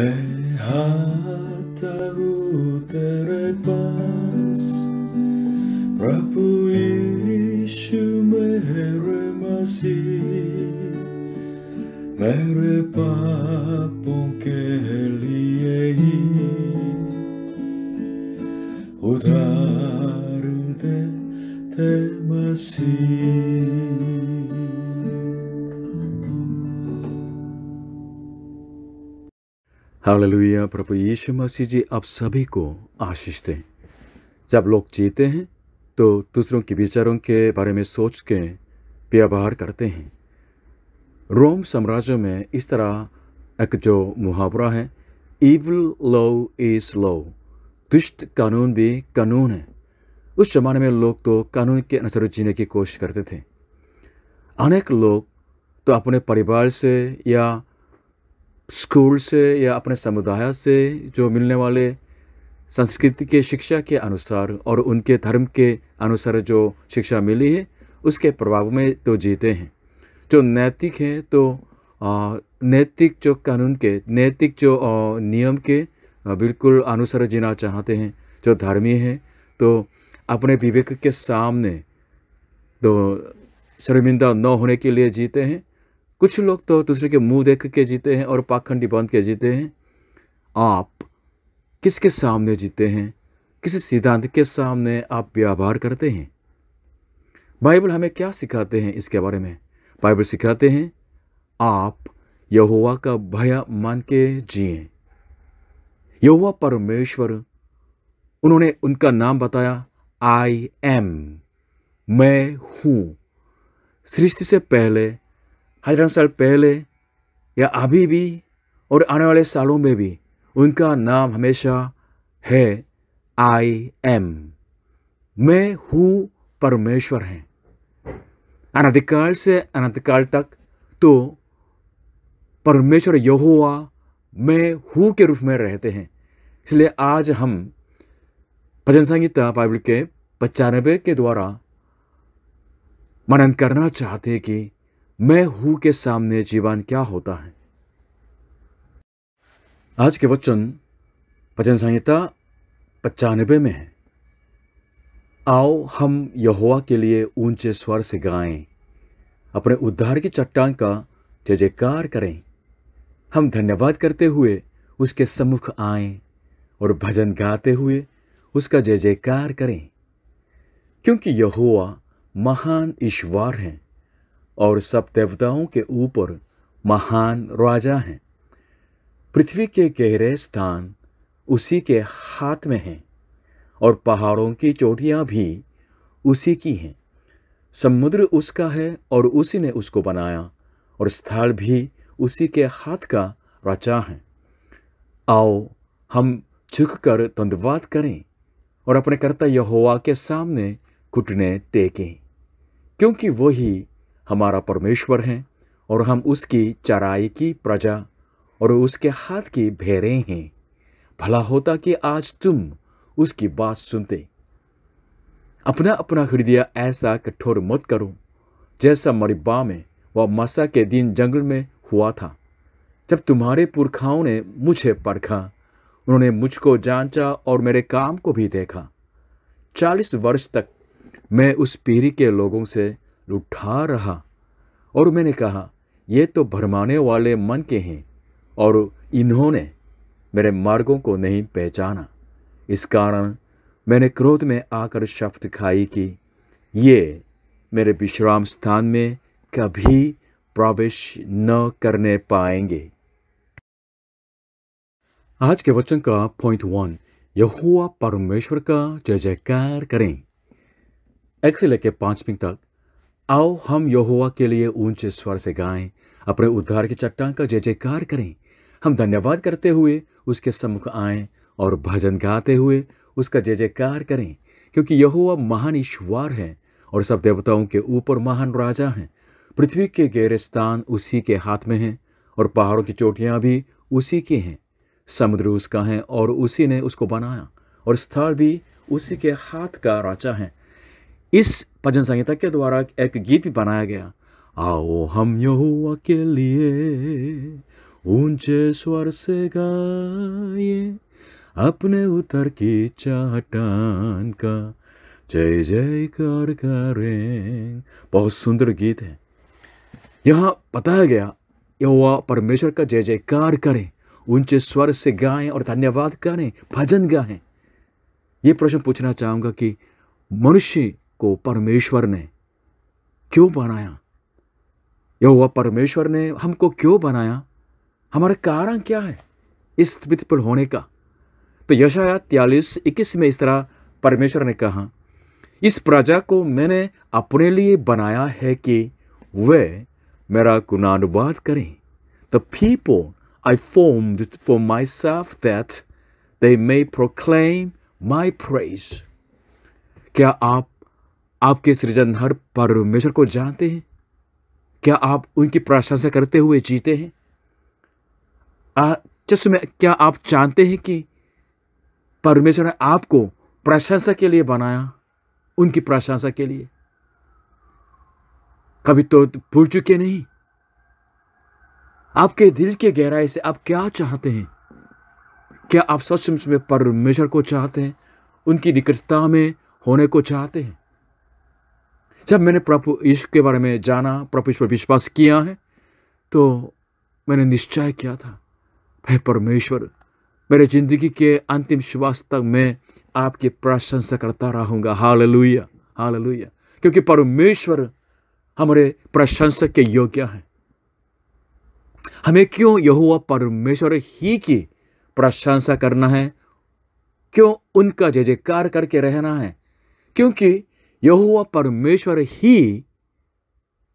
erratago terepas Prabhu me mere masi mere papon ke liegi te temasi हालेलुया प्रभु यीशु मसीह जी आप सभी को आशीष दें जब लोग जीते हैं तो दूसरों के विचारों के बारे में सोच के व्यवहार करते हैं रोम साम्राज्य में इस तरह एक जो मुहावरा है इवल लव इज लव दुष्ट कानून भी कानून है उस जमाने में लोग तो कानून के अनुसार जीने की कोशिश करते थे अनेक लोग तो अपने परिवार से या स्कूल से या अपने समुदाय से जो मिलने वाले संस्कृति के शिक्षा के अनुसार और उनके धर्म के अनुसार जो शिक्षा मिली है उसके प्रभाव में तो जीते हैं जो नैतिक हैं तो नैतिक जो कानून के नैतिक जो नियम के बिल्कुल अनुसार जीना चाहते हैं जो धर्मी हैं तो अपने विवेक के सामने तो शर्मिंदा न होने के लिए जीते हैं कुछ लोग तो दूसरे के मुंह देख के जीते हैं और पाखंडी बांध के जीते हैं आप किसके सामने जीते हैं किसी सिद्धांत के सामने आप व्यापार करते हैं बाइबल हमें क्या सिखाते हैं इसके बारे में बाइबल सिखाते हैं आप यहुआ का भय मान के जिए यहुआ परमेश्वर उन्होंने उनका नाम बताया आई एम मैं हूँ सृष्टि से पहले हजारों साल पहले या अभी भी और आने वाले सालों में भी उनका नाम हमेशा है आई एम मैं हूँ परमेश्वर हैं अनाधिकाल से अनंतकाल तक तो परमेश्वर यहोवा मैं हूँ के रूप में रहते हैं इसलिए आज हम भजन संहिता बाइबल के पचानबे के द्वारा मनन करना चाहते हैं कि मैं हूं के सामने जीवन क्या होता है आज के वचन भजन संहिता पचानबे में है आओ हम यहोवा के लिए ऊंचे स्वर से गाएं अपने उद्धार की चट्टान का जय जयकार करें हम धन्यवाद करते हुए उसके सम्मुख आए और भजन गाते हुए उसका जय जयकार करें क्योंकि यहोवा महान ईश्वर हैं और सब देवताओं के ऊपर महान राजा हैं पृथ्वी के गहरे स्थान उसी के हाथ में हैं और पहाड़ों की चोटियां भी उसी की हैं समुद्र उसका है और उसी ने उसको बनाया और स्थल भी उसी के हाथ का रचा है आओ हम झुक कर धन्यवाद करें और अपने कर्ता यहोवा के सामने घुटने टेकें क्योंकि वही हमारा परमेश्वर हैं और हम उसकी चराई की प्रजा और उसके हाथ की भेरे हैं भला होता कि आज तुम उसकी बात सुनते अपना अपना हृदय ऐसा कठोर मत करो जैसा मरिबा में व मसा के दिन जंगल में हुआ था जब तुम्हारे पुरखाओं ने मुझे परखा उन्होंने मुझको जांचा और मेरे काम को भी देखा चालीस वर्ष तक मैं उस पीढ़ी के लोगों से लुठा रहा और मैंने कहा ये तो भरमाने वाले मन के हैं और इन्होंने मेरे मार्गों को नहीं पहचाना इस कारण मैंने क्रोध में आकर शपथ खाई कि ये मेरे विश्राम स्थान में कभी प्रवेश न करने पाएंगे आज के वचन का पॉइंट वन यहुआ परमेश्वर का जय जयकार करें एक से लेकर पांचवीं तक आओ हम यहोवा के लिए ऊंचे स्वर से गाएं अपने उद्धार की चट्टान का जय जयकार करें हम धन्यवाद करते हुए उसके सम्मुख आएं और भजन गाते हुए उसका जय जयकार करें क्योंकि यहोवा महान ईश्वर है और सब देवताओं के ऊपर महान राजा हैं पृथ्वी के गहरे स्थान उसी के हाथ में हैं और पहाड़ों की चोटियाँ भी उसी की हैं समुद्र उसका है और उसी ने उसको बनाया और स्थल भी उसी के हाथ का राजा है इस भजन संहिता के द्वारा एक गीत भी बनाया गया आओ हम यहुआ के लिए ऊंचे स्वर से गाए अपने उतर की चाटान का जय जय कर करें बहुत सुंदर गीत है यहाँ बताया गया युवा परमेश्वर का जय जयकार करें ऊंचे स्वर से गाएं और धन्यवाद करें भजन गाएं ये प्रश्न पूछना चाहूंगा कि मनुष्य को परमेश्वर ने क्यों बनाया यह परमेश्वर ने हमको क्यों बनाया हमारा कारण क्या है इस पृथ्वी पर होने का तो यशाया त्यालीस इक्कीस में इस तरह परमेश्वर ने कहा इस प्रजा को मैंने अपने लिए बनाया है कि वे मेरा गुणानुवाद करें the people I form for myself that they may proclaim my praise क्या आप आपके सृजनहार परमेश्वर को जानते हैं क्या आप उनकी प्रशंसा करते हुए जीते हैं चश्मे क्या आप जानते हैं कि परमेश्वर ने आपको प्रशंसा के लिए बनाया उनकी प्रशंसा के लिए कभी तो भूल चुके नहीं आपके दिल के गहराई से आप क्या चाहते हैं क्या आप सचमुच में परमेश्वर को चाहते हैं उनकी निकटता में होने को चाहते हैं जब मैंने प्रभु यीशु के बारे में जाना प्रभु ईश्वर विश्वास किया है तो मैंने निश्चय किया था भाई परमेश्वर मेरे जिंदगी के अंतिम श्वास तक मैं आपकी प्रशंसा करता रहूँगा हाल लुइया हाल लुया क्योंकि परमेश्वर हमारे प्रशंसक के योग्य हैं हमें क्यों यहुआ परमेश्वर ही की प्रशंसा करना है क्यों उनका जय जयकार करके रहना है क्योंकि यहुआ परमेश्वर ही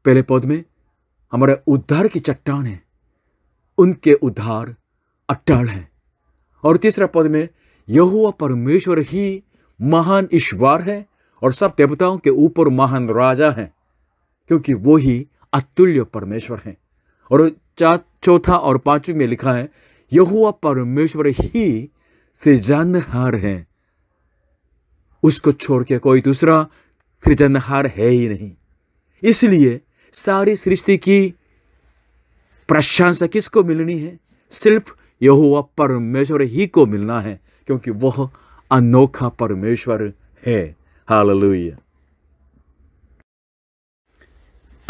पहले पद में हमारे उद्धार की चट्टान है उनके उद्धार अटल है और तीसरा पद में यहुआ परमेश्वर ही महान ईश्वर है और सब देवताओं के ऊपर महान राजा है क्योंकि वो ही अतुल्य परमेश्वर है और चार चौथा और पांचवी में लिखा है यहुआ परमेश्वर ही से जानहार है उसको छोड़ के कोई दूसरा सृजनहार है ही नहीं इसलिए सारी सृष्टि की प्रशंसा किसको मिलनी है सिर्फ यहुआ परमेश्वर ही को मिलना है क्योंकि वह अनोखा परमेश्वर है हालेलुया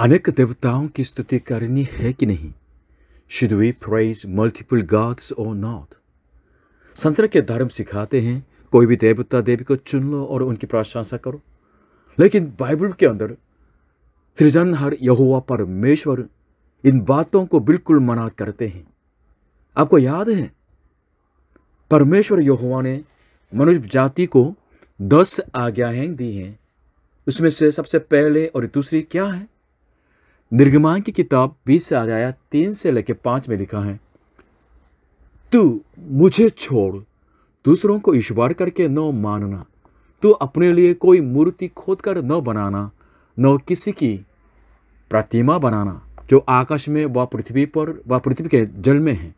अनेक देवताओं की स्तुति करनी है कि नहीं should we praise multiple gods और नॉट संसार के धर्म सिखाते हैं कोई भी देवता देवी को चुन लो और उनकी प्रशंसा करो लेकिन बाइबल के अंदर सृजनहार यहुआ परमेश्वर इन बातों को बिल्कुल मना करते हैं आपको याद है परमेश्वर यहुआ ने मनुष्य जाति को दस आज्ञाएं दी हैं उसमें से सबसे पहले और दूसरी क्या है निर्गमान की किताब बीस से आजाया तीन से लेकर पाँच में लिखा है तू मुझे छोड़ दूसरों को ईश्वर करके न मानना तू अपने लिए कोई मूर्ति खोद कर न बनाना न किसी की प्रतिमा बनाना जो आकाश में व पृथ्वी पर व पृथ्वी के जल में है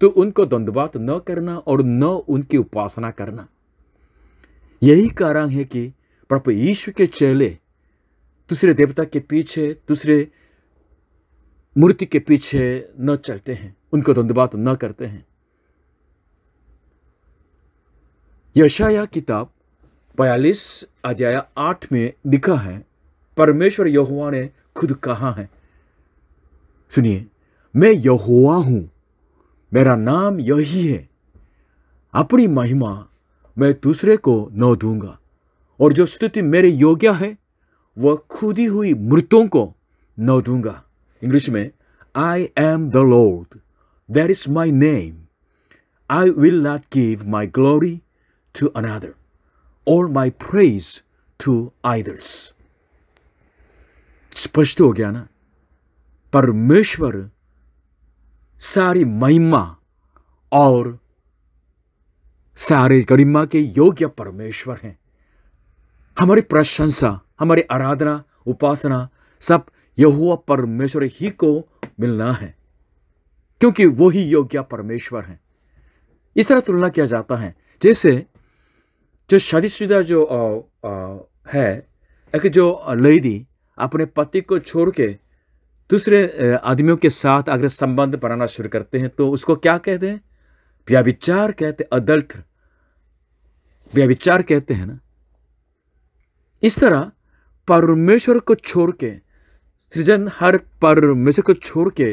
तो उनको द्वंद्वात न करना और न उनकी उपासना करना यही कारण है कि प्रभु ईश्वर के चेले दूसरे देवता के पीछे दूसरे मूर्ति के पीछे न चलते हैं उनको द्वंद्वात न करते हैं यशाया किताब बयालीस अध्याय आठ में लिखा है परमेश्वर यहुआ ने खुद कहा है सुनिए मैं यहुआ हूं मेरा नाम यही है अपनी महिमा मैं दूसरे को न दूंगा और जो स्तुति मेरे योग्य है वह खुदी हुई मृतों को न दूंगा इंग्लिश में I am the lord there is my name I will not give my glory to another all my praise to idols. स्पष्ट हो गया ना परमेश्वर सारी महिमा और सारे गरिमा के योग्य परमेश्वर हैं हमारी प्रशंसा हमारी आराधना उपासना सब यहुआ परमेश्वर ही को मिलना है क्योंकि वो ही योग्य परमेश्वर हैं इस तरह तुलना किया जाता है जैसे जो शादीशुदा जो आ, आ, है एक जो लेडी अपने पति को छोड़ के दूसरे आदमियों के साथ अगर संबंध बनाना शुरू करते हैं तो उसको क्या कहते हैं व्याविचार कहते अदल्थ व्याविचार कहते हैं ना इस तरह परमेश्वर को छोड़ के सृजन हर परमेश्वर को छोड़ के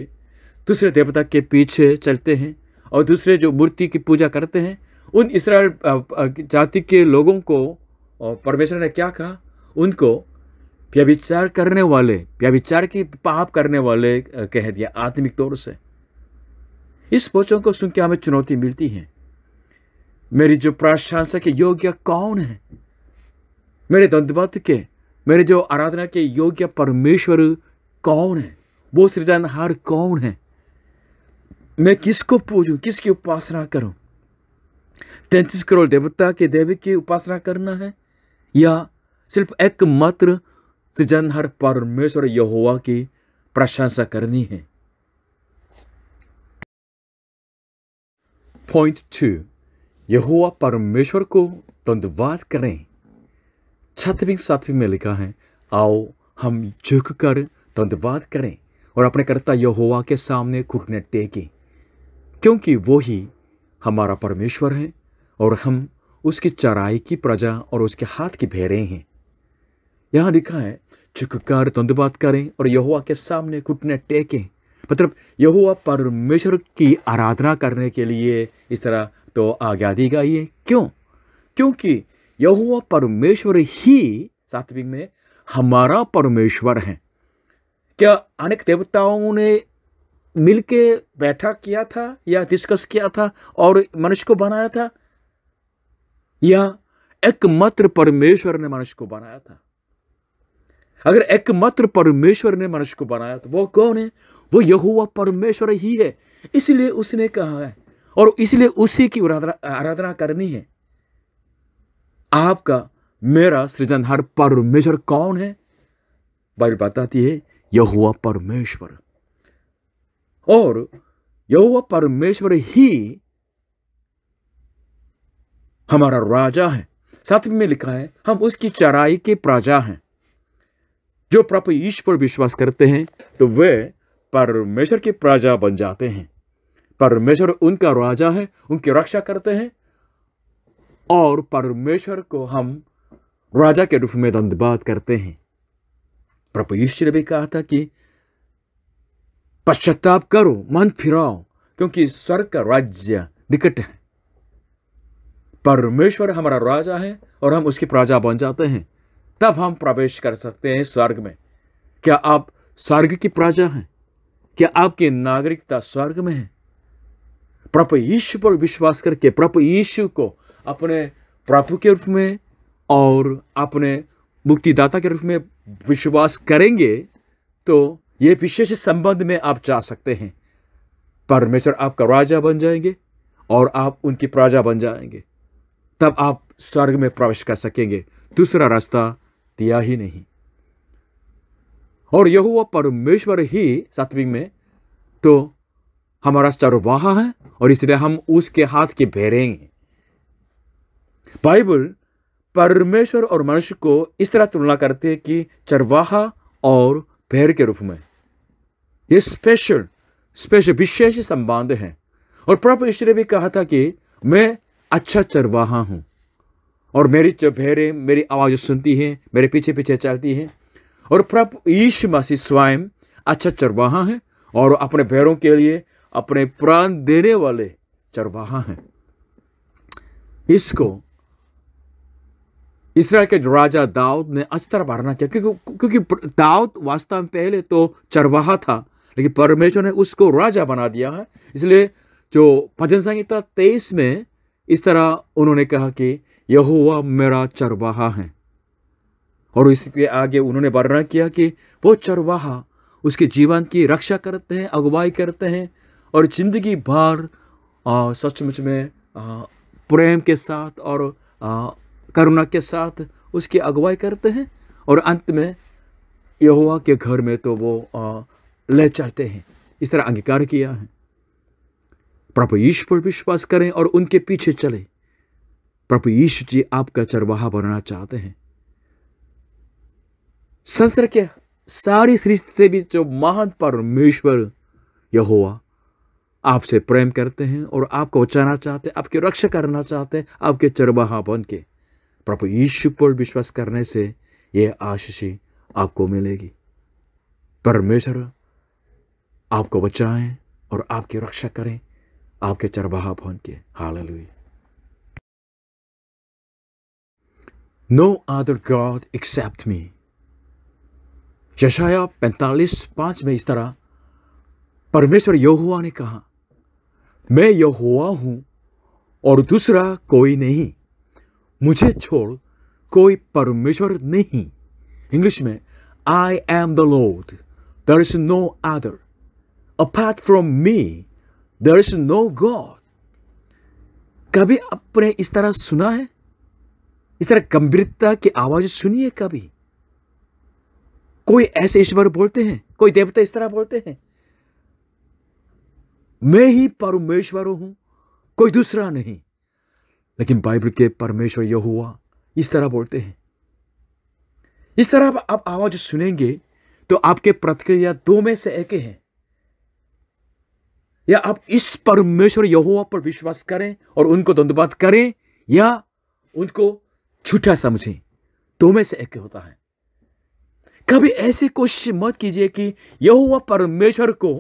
दूसरे देवता के पीछे चलते हैं और दूसरे जो मूर्ति की पूजा करते हैं उन इसराइल जाति के लोगों को परमेश्वर ने क्या कहा उनको व्यभिचार करने वाले व्यभिचार के पाप करने वाले कह दिया आत्मिक तौर से इस वचन को सुन के हमें चुनौती मिलती है मेरी जो प्रशासक के योग्य कौन है मेरे दंतवत के मेरे जो आराधना के योग्य परमेश्वर कौन है वो सृजनहार कौन है मैं किसको पूजू किसकी उपासना करूं तैंतीस करोड़ देवता के देवी की उपासना करना है या सिर्फ एकमात्र सृजनहर परमेश्वर यहोवा की प्रशंसा करनी है पॉइंट टू यहोवा परमेश्वर को धन्यवाद करें छतवीं सातवीं में लिखा है आओ हम झुक कर धन्यवाद करें और अपने कर्ता यहुआ के सामने घुटने टेकें क्योंकि वो ही हमारा परमेश्वर है और हम उसकी चराई की प्रजा और उसके हाथ की भेरे हैं यहाँ लिखा है झुककर तंदुबात करें और यहुआ के सामने घुटने टेकें मतलब यहुआ परमेश्वर की आराधना करने के लिए इस तरह तो आज्ञा दी गई है क्यों क्योंकि यहुआ परमेश्वर ही सात्विक में हमारा परमेश्वर है क्या अनेक देवताओं ने मिल के बैठा किया था या डिस्कस किया था और मनुष्य को बनाया था या एकमात्र परमेश्वर ने मनुष्य को बनाया था अगर एकमात्र परमेश्वर ने मनुष्य को बनाया तो वो कौन है वो यहुआ परमेश्वर ही है इसलिए उसने कहा है और इसलिए उसी की आराधना करनी है आपका मेरा सृजनहार परमेश्वर कौन है बाइबल बताती है यहुआ परमेश्वर और यहोवा परमेश्वर ही हमारा राजा है साथ में लिखा है हम उसकी चराई के प्रजा हैं जो प्रभु ईश पर विश्वास करते हैं तो वे परमेश्वर के प्रजा बन जाते हैं परमेश्वर उनका राजा है उनकी रक्षा करते हैं और परमेश्वर को हम राजा के रूप में धन्यवाद करते हैं प्रभु ईश्वर भी कहा था कि पश्चाताप करो मन फिराओ क्योंकि स्वर्ग का राज्य निकट है परमेश्वर हमारा राजा है और हम उसकी प्रजा बन जाते हैं तब हम प्रवेश कर सकते हैं स्वर्ग में क्या आप स्वर्ग की प्रजा हैं क्या आपकी नागरिकता स्वर्ग में है प्रभु यीशु पर विश्वास करके प्रभु यीशु को अपने प्रभु के रूप में और अपने मुक्तिदाता के रूप में विश्वास करेंगे तो ये विशेष संबंध में आप जा सकते हैं परमेश्वर आपका राजा बन जाएंगे और आप उनकी प्रजा बन जाएंगे तब आप स्वर्ग में प्रवेश कर सकेंगे दूसरा रास्ता दिया ही नहीं और यह हुआ परमेश्वर ही सातवीं में तो हमारा चरवाहा है और इसलिए हम उसके हाथ के भेरेंगे बाइबल परमेश्वर और मनुष्य को इस तरह तुलना करते हैं कि चरवाहा और पैर के रूप में ये स्पेशल स्पेशल विशेष संबंध है और प्रभु ईश्वर भी कहा था कि मैं अच्छा चरवाहा हूँ और मेरी भैरें मेरी आवाज़ सुनती हैं मेरे पीछे पीछे चलती हैं और प्रभु ईश मसीह स्वयं अच्छा चरवाहा है और अपने भैरों के लिए अपने प्राण देने वाले चरवाहा हैं इसको इसराइल के राजा दाऊद ने अच्छी तरह पालना किया क्योंकि क्योंकि दाऊद वास्तव में पहले तो चरवाहा था लेकिन परमेश्वर ने उसको राजा बना दिया है इसलिए जो भजन संहिता तेईस में इस तरह उन्होंने कहा कि यहोवा मेरा चरवाहा है और इसके आगे उन्होंने वर्णन किया कि वो चरवाहा उसके जीवन की रक्षा करते हैं अगुवाई करते हैं और जिंदगी भर सचमुच में आ, प्रेम के साथ और आ, करुणा के साथ उसकी अगुवाई करते हैं और अंत में यहुआ के घर में तो वो ले चलते हैं इस तरह अंगीकार किया है प्रभु यीशु पर विश्वास करें और उनके पीछे चले प्रभु यीशु जी आपका चरवाहा बनना चाहते हैं संसार के सारी सृष्टि से भी जो महान परमेश्वर यहोवा आपसे प्रेम करते हैं और आपको बचाना चाहते हैं आपकी रक्षा करना चाहते हैं आपके चरवाहा बन के प्रभु यीशु पर विश्वास करने से यह आशीषी आपको मिलेगी परमेश्वर आपको बचाएं और आपकी रक्षा करें आपके चरबाह भवन के हाल no other god except me यशाया पैंतालीस पांच में इस तरह परमेश्वर यहुआ ने कहा मैं यहुआ हूं और दूसरा कोई नहीं मुझे छोड़ कोई परमेश्वर नहीं इंग्लिश में I am the lord there is no other apart from me there is no god कभी आपने इस तरह सुना है इस तरह गंभीरता की आवाज सुनिए कभी कोई ऐसे ईश्वर बोलते हैं कोई देवता इस तरह बोलते हैं मैं ही परमेश्वर हूं कोई दूसरा नहीं लेकिन बाइबल के परमेश्वर यहुआ इस तरह बोलते हैं इस तरह आप, आप आवाज सुनेंगे तो आपके प्रतिक्रिया दो में से एक है या आप इस परमेश्वर यहुआ पर विश्वास करें और उनको धन्यवाद करें या उनको छुट्टा समझें दो में से एक होता है कभी ऐसी कोशिश मत कीजिए कि यहुआ परमेश्वर को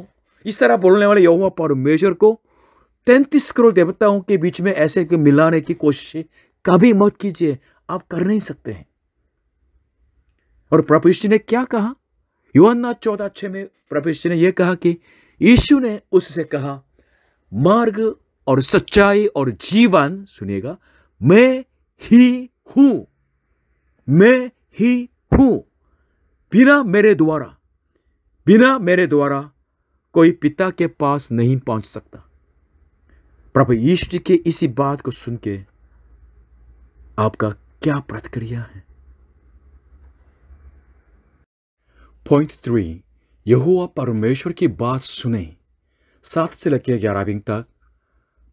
इस तरह बोलने वाले यहुआ परमेश्वर को तैंतीस करोड़ देवताओं के बीच में ऐसे मिलाने की कोशिश कभी मत कीजिए आप कर नहीं सकते हैं और प्रभु यीशु ने क्या कहा युवान नाथ चौदह अच्छे में प्रभु ने यह कहा कि यीशु ने उससे कहा मार्ग और सच्चाई और जीवन सुनेगा मैं ही हूं मैं ही हूं बिना मेरे द्वारा बिना मेरे द्वारा कोई पिता के पास नहीं पहुंच सकता प्रभु यीशु जी के इसी बात को सुन के आपका क्या प्रतिक्रिया है पॉइंट थ्री यहुआ परमेश्वर की बात सुने सात से लेकर ग्यारह बिंग तक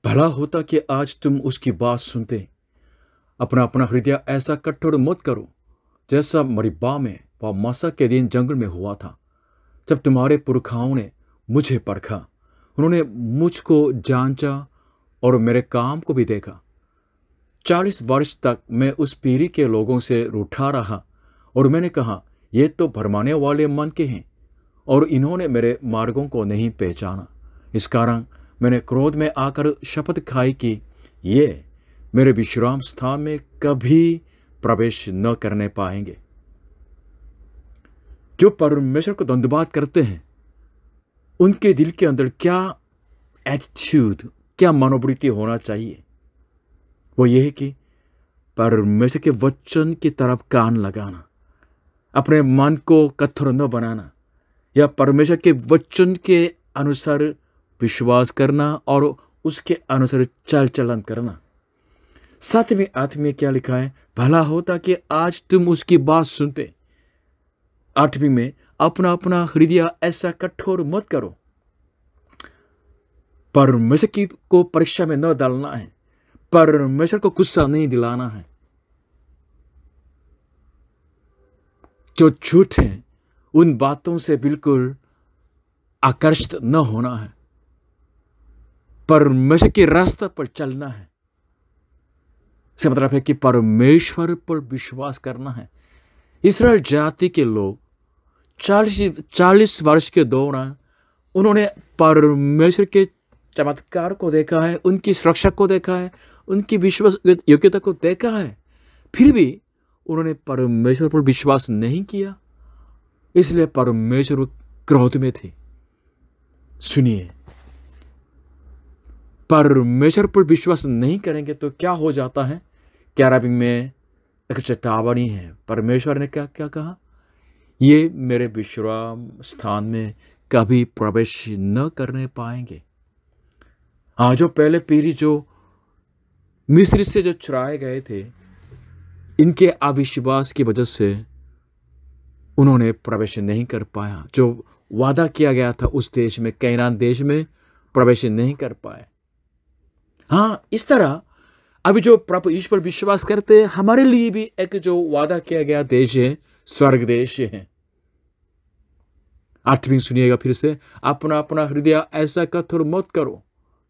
भला होता कि आज तुम उसकी बात सुनते अपना अपना हृदय ऐसा कठोर मत करो जैसा मरिबा में व मसा के दिन जंगल में हुआ था जब तुम्हारे पुरखाओं ने मुझे परखा उन्होंने मुझको जांचा और मेरे काम को भी देखा चालीस वर्ष तक मैं उस पीढ़ी के लोगों से रूठा रहा और मैंने कहा ये तो भरमाने वाले मन के हैं और इन्होंने मेरे मार्गों को नहीं पहचाना इस कारण मैंने क्रोध में आकर शपथ खाई कि ये मेरे विश्राम स्थान में कभी प्रवेश न करने पाएंगे जो परमेश्वर को दंडवाद करते हैं उनके दिल के अंदर क्या एटीट्यूड क्या मनोवृत्ति होना चाहिए वो यह कि परमेश्वर के वचन की तरफ कान लगाना अपने मन को कत्थर न बनाना या परमेश्वर के वचन के अनुसार विश्वास करना और उसके अनुसार चल चलन करना सातवीं आठ क्या लिखा है भला होता कि आज तुम उसकी बात सुनते आठवीं में अपना अपना हृदय ऐसा कठोर मत करो परमेश्वर की को परीक्षा में न डालना है परमेश्वर को गुस्सा नहीं दिलाना है जो झूठ है उन बातों से बिल्कुल आकर्षित न होना है परमेश्वर के रास्ता पर चलना है इसका मतलब है कि परमेश्वर पर विश्वास करना है इसराइल जाति के लोग चालीस चालीस वर्ष के दौरान उन्होंने परमेश्वर के चमत्कार को देखा है उनकी सुरक्षा को देखा है उनकी विश्वास योग्यता को देखा है फिर भी उन्होंने परमेश्वर पर विश्वास नहीं किया इसलिए परमेश्वर क्रोध में थे सुनिए परमेश्वर पर विश्वास नहीं करेंगे तो क्या हो जाता है कैराबिंग में एक चेतावनी है परमेश्वर ने क्या क्या कहा ये मेरे विश्राम स्थान में कभी प्रवेश न करने पाएंगे हाँ, जो पहले पीढ़ी जो मिस्र से जो चुराए गए थे इनके अविश्वास की वजह से उन्होंने प्रवेश नहीं कर पाया जो वादा किया गया था उस देश में कैनान देश में प्रवेश नहीं कर पाए हाँ इस तरह अभी जो प्रभु ईश्वर विश्वास करते हैं हमारे लिए भी एक जो वादा किया गया देश है स्वर्ग देश है आठवीं सुनिएगा फिर से अपना अपना हृदय ऐसा कथुर मत करो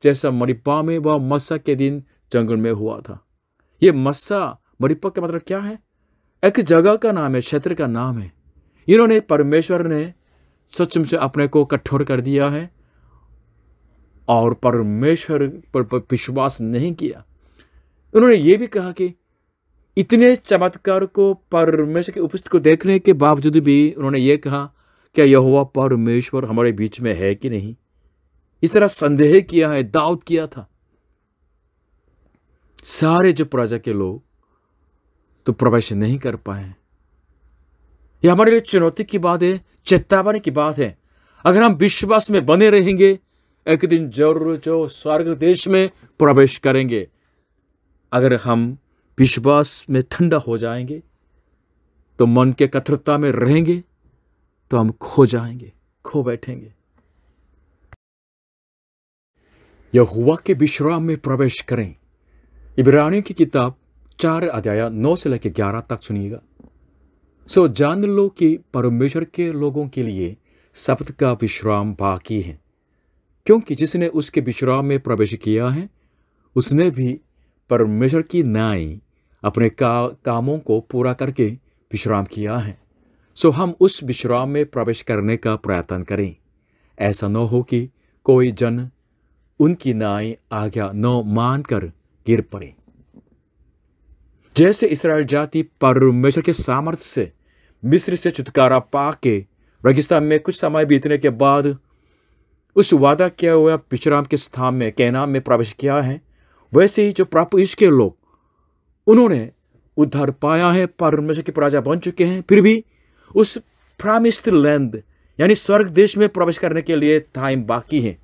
जैसा मणिपा में व मस्सा के दिन जंगल में हुआ था ये मस्सा मणिपा का मतलब क्या है एक जगह का नाम है क्षेत्र का नाम है इन्होंने परमेश्वर ने सच अपने को कठोर कर दिया है और परमेश्वर पर विश्वास नहीं किया उन्होंने ये भी कहा कि इतने चमत्कार को परमेश्वर की उपस्थिति को देखने के बावजूद भी उन्होंने ये कहा क्या यह हुआ परमेश्वर हमारे बीच में है कि नहीं इस तरह संदेह किया है दाऊद किया था सारे जो प्रजा के लोग तो प्रवेश नहीं कर पाए यह हमारे लिए चुनौती की बात है चेतावनी की बात है अगर हम विश्वास में बने रहेंगे एक दिन जरूर जो स्वर्ग देश में प्रवेश करेंगे अगर हम विश्वास में ठंडा हो जाएंगे तो मन के कथरता में रहेंगे तो हम खो जाएंगे खो बैठेंगे यहुआ के विश्राम में प्रवेश करें इब्रानियों की किताब चार अध्याय नौ से लेकर ग्यारह तक सुनिएगा सो जान लो कि परमेश्वर के लोगों के लिए सप्त का विश्राम बाकी है क्योंकि जिसने उसके विश्राम में प्रवेश किया है उसने भी परमेश्वर की नाई अपने का, कामों को पूरा करके विश्राम किया है सो हम उस विश्राम में प्रवेश करने का प्रयत्न करें ऐसा न हो कि कोई जन उनकी नाई आज्ञा न मानकर गिर पड़ी जैसे इसराइल जाति परमेश्वर के सामर्थ्य से मिस्र से छुटकारा पाके रेगिस्तान में कुछ समय बीतने के बाद उस वादा किया हुआ पिछराम के स्थान में कैनाम में प्रवेश किया है वैसे ही जो प्राप्त ईश के लोग उन्होंने उद्धार पाया है परमेश्वर के प्राजा बन चुके हैं फिर भी उस प्रामिस्ड लैंड यानी स्वर्ग देश में प्रवेश करने के लिए टाइम बाकी है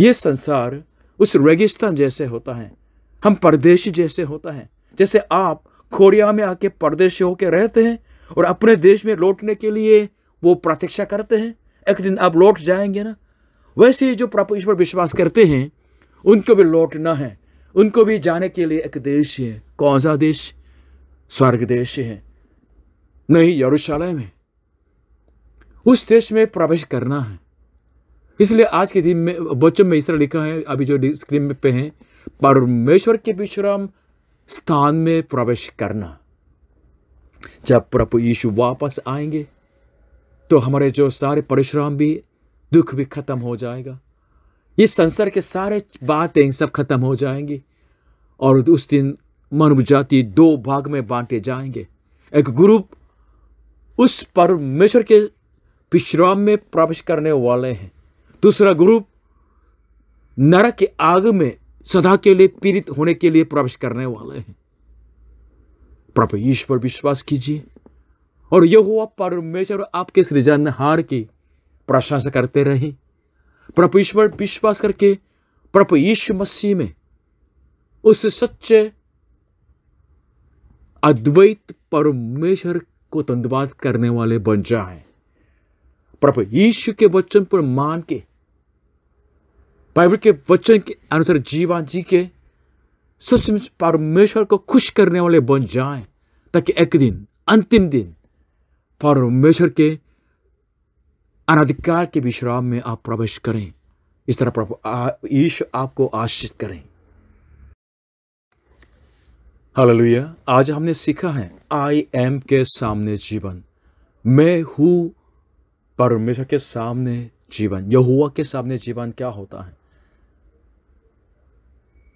ये संसार उस रेगिस्तान जैसे होता है हम परदेशी जैसे होता है जैसे आप खोरिया में आके परदेशी होकर रहते हैं और अपने देश में लौटने के लिए वो प्रतीक्षा करते हैं एक दिन आप लौट जाएंगे ना वैसे ही जो प्रभु ईश्वर विश्वास करते हैं उनको भी लौटना है उनको भी जाने के लिए एक देश है कौन सा देश स्वर्ग देश है नहीं यरूशलेम में उस देश में प्रवेश करना है इसलिए आज के दिन में बच्चों में इस तरह लिखा है अभी जो स्क्रीन पे है परमेश्वर के विश्राम स्थान में प्रवेश करना जब प्रभु यीशु वापस आएंगे तो हमारे जो सारे परिश्रम भी दुख भी खत्म हो जाएगा इस संसार के सारे बातें सब खत्म हो जाएंगी और उस दिन मानव जाति दो भाग में बांटे जाएंगे एक ग्रुप उस परमेश्वर के विश्राम में प्रवेश करने वाले हैं दूसरा ग्रुप नरक के आग में सदा के लिए पीड़ित होने के लिए प्रवेश करने वाले हैं प्रभु ईश्वर विश्वास कीजिए और यह हुआ परमेश्वर आपके सृजनहार की प्रशंसा करते रहे प्रभु ईश्वर विश्वास करके प्रभु ईश्वर मसीह में उस सच्चे अद्वैत परमेश्वर को धन्यवाद करने वाले बन जाए प्रभु ईश्वर के वचन पर मान के बाइबल के वचन के अनुसार जीवा जी के सचमुच परमेश्वर को खुश करने वाले बन जाए ताकि एक दिन अंतिम दिन परमेश्वर के अनाधिकार के विश्राम में आप प्रवेश करें इस तरह प्रभु ईश्वर आपको आश्रित करें हालेलुया आज हमने सीखा है आई एम के सामने जीवन मैं हूँ परमेश्वर के सामने जीवन यहुआ के सामने जीवन क्या होता है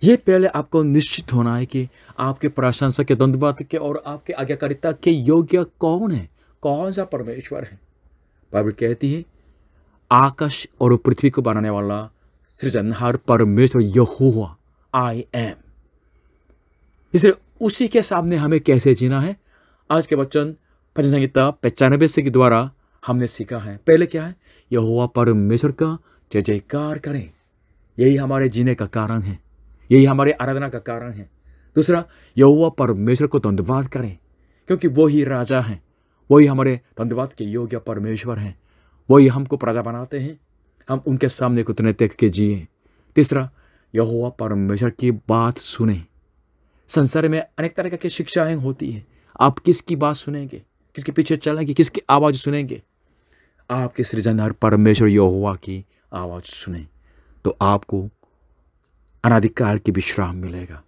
ये पहले आपको निश्चित होना है कि आपके प्रशंसा के द्वंद्व के और आपके आज्ञाकारिता के योग्य कौन है कौन सा परमेश्वर है बाइबल कहती है आकाश और पृथ्वी को बनाने वाला सृजनहार परमेश्वर यहुआ आई एम इसलिए उसी के सामने हमें कैसे जीना है आज के बच्चन भजन संहिता पचानबे से के द्वारा हमने सीखा है पहले क्या है यहुआ परमेश्वर का जय जयकार करें यही हमारे जीने का कारण है यही हमारे आराधना का कारण है दूसरा यहुआ परमेश्वर को धन्यवाद करें क्योंकि वो ही राजा हैं वही हमारे धन्यवाद के योग्य परमेश्वर हैं वही हमको प्रजा बनाते हैं हम उनके सामने कितने तक के जिए तीसरा यहुआ परमेश्वर की बात सुने संसार में अनेक तरह की शिक्षाएं होती हैं आप किसकी बात सुनेंगे किसके पीछे चलेंगे किसकी आवाज़ सुनेंगे आपके सृजनहार परमेश्वर यहुआ की आवाज़ सुने तो आपको अनाधिकार की विश्राम मिलेगा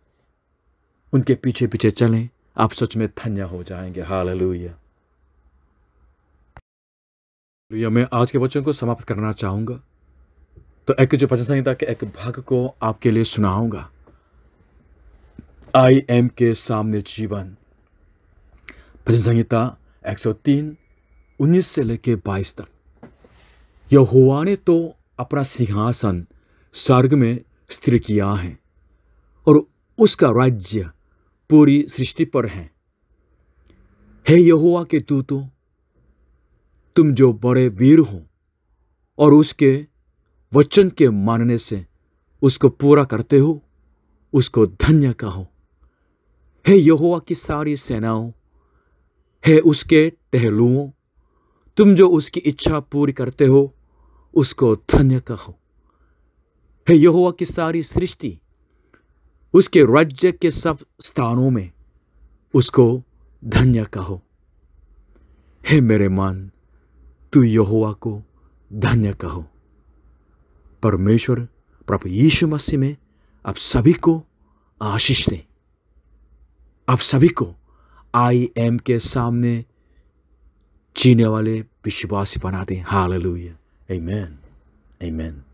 उनके पीछे पीछे चलें आप सच में धन्य हो जाएंगे हाल लुया मैं आज के वचन को समाप्त करना चाहूंगा तो एक जो भजन संहिता के एक भाग को आपके लिए सुनाऊंगा आई एम के सामने जीवन भजन संहिता 103 19 से लेकर 22 तक यह ने तो अपना सिंहासन स्वर्ग में स्थिर किया है और उसका राज्य पूरी सृष्टि पर है हे यहुआ के दूतों तुम जो बड़े वीर हो और उसके वचन के मानने से उसको पूरा करते हो उसको धन्य कहो हे यहोवा की सारी सेनाओं हे उसके टहलुओं तुम जो उसकी इच्छा पूरी करते हो उसको धन्य कहो है यहोवा की सारी सृष्टि उसके राज्य के सब स्थानों में उसको धन्य कहो हे मेरे मान तू यहोवा को धन्य कहो परमेश्वर प्रभु यीशु मसीह में आप सभी को आशीष दें आप सभी को आई एम के सामने जीने वाले विश्वासी बना दें लुया ऐ मैन